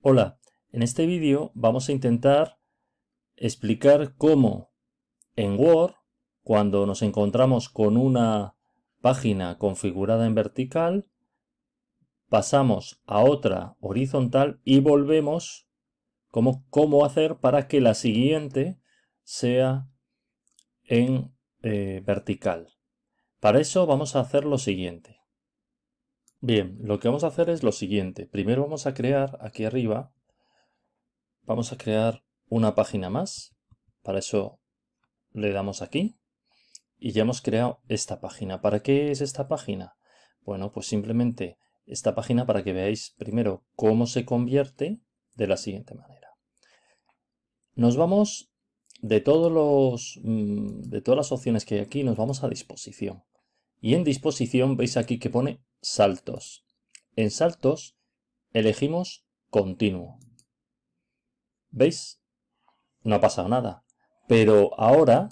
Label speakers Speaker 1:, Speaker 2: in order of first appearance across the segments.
Speaker 1: Hola, en este vídeo vamos a intentar explicar cómo en Word, cuando nos encontramos con una página configurada en vertical, pasamos a otra horizontal y volvemos, cómo, cómo hacer para que la siguiente sea en eh, vertical. Para eso vamos a hacer lo siguiente. Bien, lo que vamos a hacer es lo siguiente. Primero vamos a crear aquí arriba, vamos a crear una página más. Para eso le damos aquí y ya hemos creado esta página. ¿Para qué es esta página? Bueno, pues simplemente esta página para que veáis primero cómo se convierte de la siguiente manera. Nos vamos de, todos los, mm, de todas las opciones que hay aquí, nos vamos a disposición. Y en disposición veis aquí que pone saltos. En saltos elegimos continuo. ¿Veis? No ha pasado nada. Pero ahora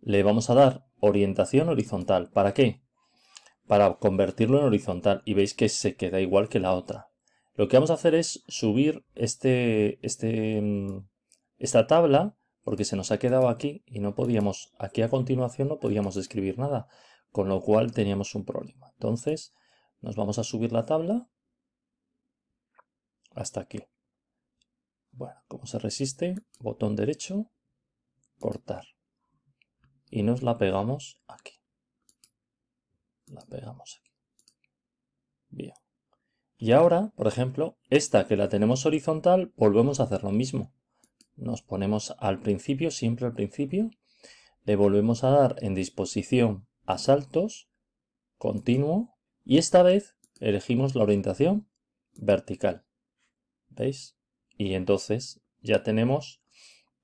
Speaker 1: le vamos a dar orientación horizontal. ¿Para qué? Para convertirlo en horizontal. Y veis que se queda igual que la otra. Lo que vamos a hacer es subir este, este, mm, esta tabla porque se nos ha quedado aquí y no podíamos, aquí a continuación no podíamos escribir nada, con lo cual teníamos un problema. Entonces nos vamos a subir la tabla hasta aquí. Bueno, como se resiste, botón derecho, cortar. Y nos la pegamos aquí. La pegamos aquí. Bien. Y ahora, por ejemplo, esta que la tenemos horizontal, volvemos a hacer lo mismo. Nos ponemos al principio, siempre al principio. Le volvemos a dar en disposición a saltos, continuo, y esta vez elegimos la orientación vertical. ¿Veis? Y entonces ya tenemos,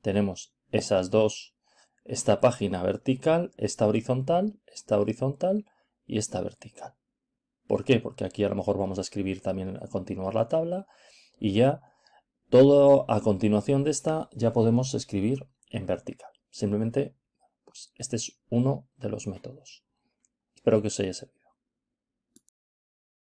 Speaker 1: tenemos esas dos, esta página vertical, esta horizontal, esta horizontal y esta vertical. ¿Por qué? Porque aquí a lo mejor vamos a escribir también a continuar la tabla y ya todo a continuación de esta ya podemos escribir en vertical. Simplemente, pues este es uno de los métodos. Espero que os haya servido.